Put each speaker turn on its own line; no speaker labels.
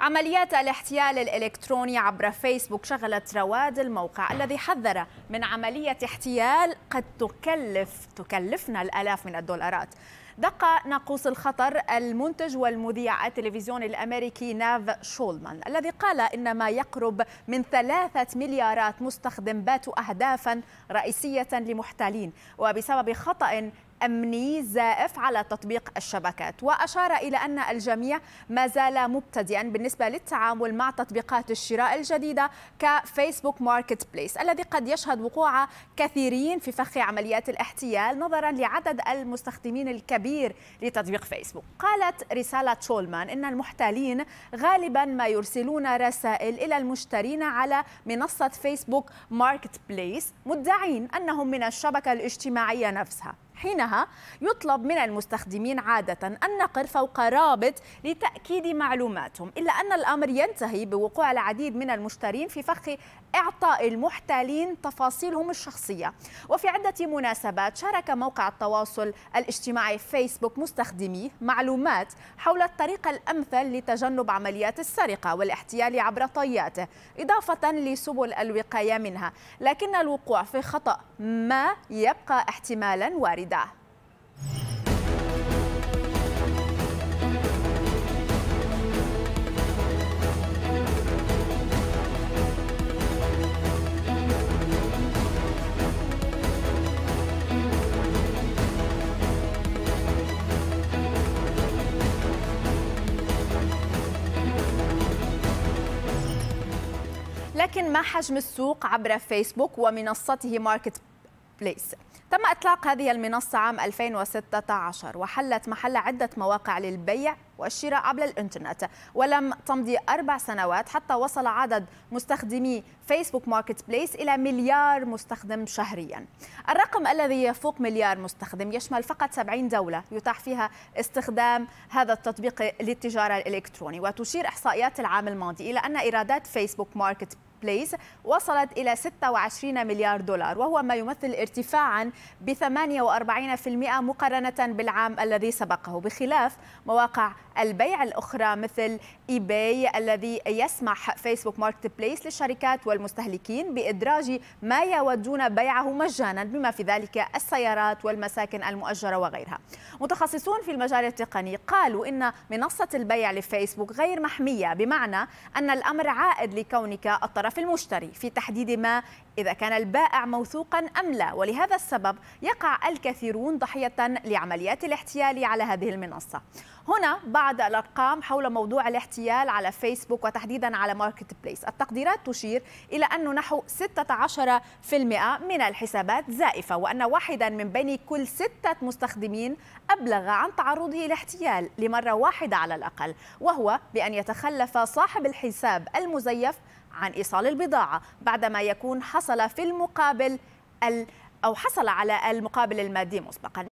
عمليات الاحتيال الإلكتروني عبر فيسبوك شغلت رواد الموقع الذي حذر من عملية احتيال قد تكلف تكلفنا الآلاف من الدولارات دق ناقوس الخطر المنتج والمذيع التلفزيوني الامريكي ناف شولمان الذي قال ان ما يقرب من ثلاثه مليارات مستخدم باتوا اهدافا رئيسيه لمحتالين وبسبب خطا أمني زائف على تطبيق الشبكات وأشار إلى أن الجميع ما زال مبتدئا بالنسبة للتعامل مع تطبيقات الشراء الجديدة كفيسبوك ماركت بليس الذي قد يشهد وقوع كثيرين في فخ عمليات الاحتيال نظرا لعدد المستخدمين الكبير لتطبيق فيسبوك قالت رسالة شولمان إن المحتالين غالبا ما يرسلون رسائل إلى المشترين على منصة فيسبوك ماركت بليس مدعين أنهم من الشبكة الاجتماعية نفسها حينها يطلب من المستخدمين عادة النقر فوق رابط لتأكيد معلوماتهم إلا أن الأمر ينتهي بوقوع العديد من المشترين في فخ إعطاء المحتالين تفاصيلهم الشخصية وفي عدة مناسبات شارك موقع التواصل الاجتماعي فيسبوك مستخدميه معلومات حول الطريقة الأمثل لتجنب عمليات السرقة والاحتيال عبر طياته إضافة لسبل الوقاية منها لكن الوقوع في خطأ ما يبقى احتمالا واردا لكن ما حجم السوق عبر فيسبوك ومنصته ماركت بليس تم إطلاق هذه المنصة عام 2016 وحلت محل عدة مواقع للبيع والشراء عبر الإنترنت ولم تمضي أربع سنوات حتى وصل عدد مستخدمي فيسبوك ماركت بليس إلى مليار مستخدم شهريا الرقم الذي يفوق مليار مستخدم يشمل فقط 70 دولة يتاح فيها استخدام هذا التطبيق للتجارة الإلكتروني وتشير إحصائيات العام الماضي إلى أن إيرادات فيسبوك ماركت بليس وصلت إلى 26 مليار دولار وهو ما يمثل ارتفاعا ب 48% مقارنة بالعام الذي سبقه بخلاف مواقع البيع الأخرى مثل إي باي الذي يسمح فيسبوك ماركت بليس للشركات والمستهلكين بإدراج ما يودون بيعه مجانا بما في ذلك السيارات والمساكن المؤجرة وغيرها متخصصون في المجال التقني قالوا إن منصة البيع لفيسبوك غير محمية بمعنى أن الأمر عائد لكونك الطرف طرف المشتري في تحديد ما إذا كان البائع موثوقا أم لا ولهذا السبب يقع الكثيرون ضحية لعمليات الاحتيال على هذه المنصة هنا بعض الأرقام حول موضوع الاحتيال على فيسبوك وتحديدا على ماركت بليس التقديرات تشير إلى أنه نحو 16% من الحسابات زائفة وأن واحدا من بين كل ستة مستخدمين أبلغ عن تعرضه لاحتيال لمرة واحدة على الأقل وهو بأن يتخلف صاحب الحساب المزيف عن إيصال البضاعة بعدما يكون حصل في المقابل أو حصل على المقابل المادي مسبقا